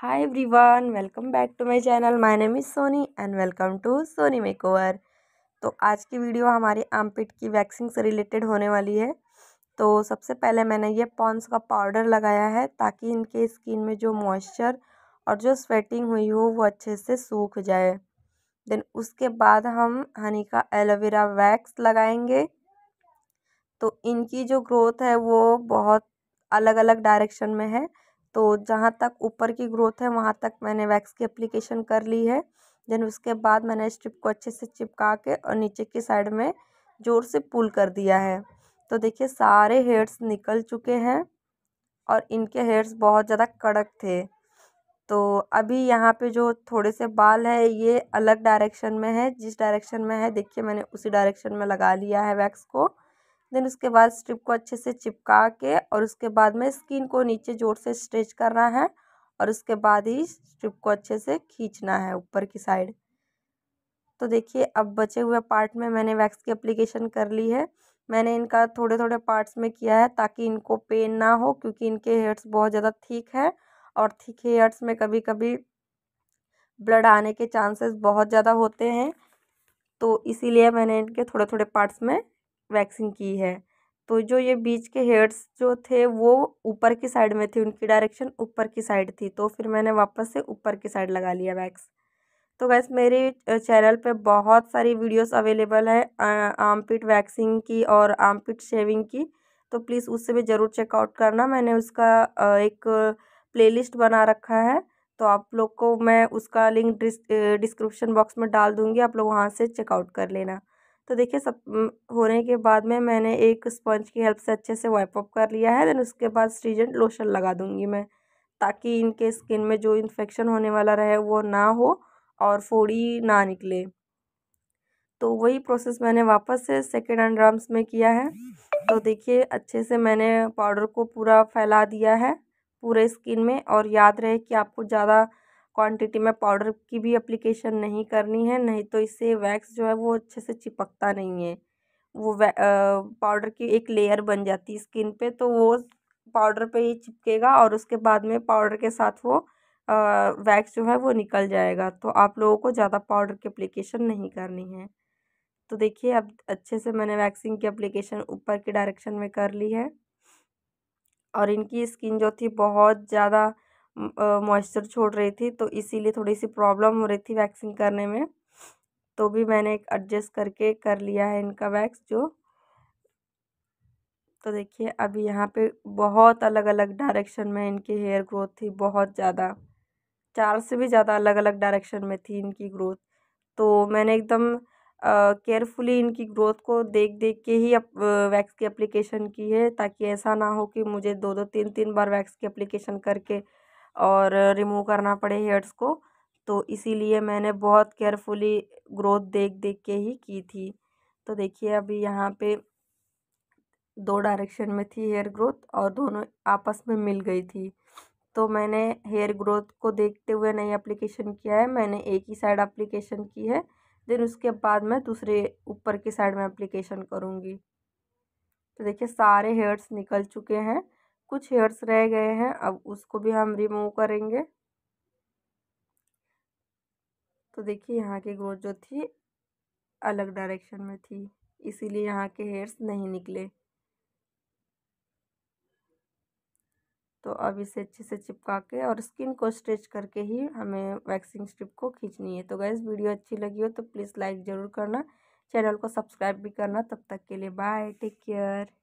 hi everyone welcome back to my channel my name is Soni and welcome to Soni makeover तो आज की video हमारी आमपिट की वैक्सिंग से रिलेटेड होने वाली है तो सबसे पहले मैंने ये पॉन्स का पाउडर लगाया है ताकि इनके स्किन में जो मॉइस्चर और जो स्वेटिंग हुई हो वो अच्छे से सूख जाए देन उसके बाद हम हनी का एलोवेरा वैक्स लगाएंगे तो इनकी जो ग्रोथ है वो बहुत अलग अलग डायरेक्शन में है तो जहाँ तक ऊपर की ग्रोथ है वहाँ तक मैंने वैक्स की अप्लीकेशन कर ली है देन उसके बाद मैंने स्ट्रिप को अच्छे से चिपका के और नीचे की साइड में ज़ोर से पुल कर दिया है तो देखिए सारे हेयर्स निकल चुके हैं और इनके हेयर्स बहुत ज़्यादा कड़क थे तो अभी यहाँ पे जो थोड़े से बाल है ये अलग डायरेक्शन में है जिस डायरेक्शन में है देखिए मैंने उसी डायरेक्शन में लगा लिया है वैक्स को देन उसके बाद स्ट्रिप को अच्छे से चिपका के और उसके बाद में स्किन को नीचे जोर से स्ट्रेच करना है और उसके बाद ही स्ट्रिप को अच्छे से खींचना है ऊपर की साइड तो देखिए अब बचे हुए पार्ट में मैंने वैक्स की अप्लीकेशन कर ली है मैंने इनका थोड़े थोड़े पार्ट्स में किया है ताकि इनको पेन ना हो क्योंकि इनके हेयर्स बहुत ज़्यादा थीक है और थीक हेयर्स में कभी कभी ब्लड आने के चांसेस बहुत ज़्यादा होते हैं तो इसीलिए मैंने इनके थोड़े थोड़े पार्ट्स में वैक्सिंग की है तो जो ये बीच के हेयर्स जो थे वो ऊपर की साइड में थे उनकी डायरेक्शन ऊपर की साइड थी तो फिर मैंने वापस से ऊपर की साइड लगा लिया वैक्स तो गैस मेरे चैनल पे बहुत सारी वीडियोस अवेलेबल है आर्मपिट वैक्सिंग की और आर्मपिट शेविंग की तो प्लीज़ उससे भी ज़रूर चेकआउट करना मैंने उसका एक प्लेलिस्ट बना रखा है तो आप लोग को मैं उसका लिंक डिस्क्रिप्शन बॉक्स में डाल दूँगी आप लोग वहाँ से चेकआउट कर लेना तो देखिए सब होने के बाद में मैंने एक स्पंज की हेल्प से अच्छे से वाइप अप कर लिया है देन उसके बाद स्ट्रीजेंट लोशन लगा दूँगी मैं ताकि इनके स्किन में जो इन्फेक्शन होने वाला रहे वो ना हो और फोड़ी ना निकले तो वही प्रोसेस मैंने वापस से सेकेंड हैंड ड्रम्स में किया है तो देखिए अच्छे से मैंने पाउडर को पूरा फैला दिया है पूरे स्किन में और याद रहे कि आपको ज़्यादा क्वांटिटी में पाउडर की भी अप्लीकेशन नहीं करनी है नहीं तो इससे वैक्स जो है वो अच्छे से चिपकता नहीं है वो पाउडर की एक लेयर बन जाती है स्किन पे तो वो पाउडर पे ही चिपकेगा और उसके बाद में पाउडर के साथ वो वैक्स जो है वो निकल जाएगा तो आप लोगों को ज़्यादा पाउडर की अप्लीकेशन नहीं करनी है तो देखिए अब अच्छे से मैंने वैक्सिंग की अप्लीकेशन ऊपर की डायरेक्शन में कर ली है और इनकी स्किन जो थी बहुत ज़्यादा मॉइस्चर छोड़ रही थी तो इसीलिए थोड़ी सी प्रॉब्लम हो रही थी वैक्सिंग करने में तो भी मैंने एक एडजस्ट करके कर लिया है इनका वैक्स जो तो देखिए अभी यहाँ पे बहुत अलग अलग डायरेक्शन में इनकी हेयर ग्रोथ थी बहुत ज़्यादा चार से भी ज़्यादा अलग अलग डायरेक्शन में थी इनकी ग्रोथ तो मैंने एकदम केयरफुली इनकी ग्रोथ को देख देख के ही अप, वैक्स की एप्लीकेशन की है ताकि ऐसा ना हो कि मुझे दो दो तीन तीन बार वैक्स की एप्लीकेशन करके और रिमूव करना पड़े हेयर्स को तो इसीलिए मैंने बहुत केयरफुली ग्रोथ देख देख के ही की थी तो देखिए अभी यहाँ पे दो डायरेक्शन में थी हेयर ग्रोथ और दोनों आपस में मिल गई थी तो मैंने हेयर ग्रोथ को देखते हुए नई एप्लीकेशन किया है मैंने एक ही साइड एप्लीकेशन की है देन उसके बाद मैं दूसरे ऊपर की साइड में एप्लीकेशन करूँगी तो देखिए सारे हेयर्स निकल चुके हैं कुछ हेयर्स रह गए हैं अब उसको भी हम रिमूव करेंगे तो देखिए यहाँ की ग्रोथ जो थी अलग डायरेक्शन में थी इसीलिए यहाँ के हेयर्स नहीं निकले तो अब इसे अच्छे से चिपका के और स्किन को स्ट्रेच करके ही हमें वैक्सिंग स्ट्रिप को खींचनी है तो गैस वीडियो अच्छी लगी हो तो प्लीज़ लाइक ज़रूर करना चैनल को सब्सक्राइब भी करना तब तक के लिए बाय टेक केयर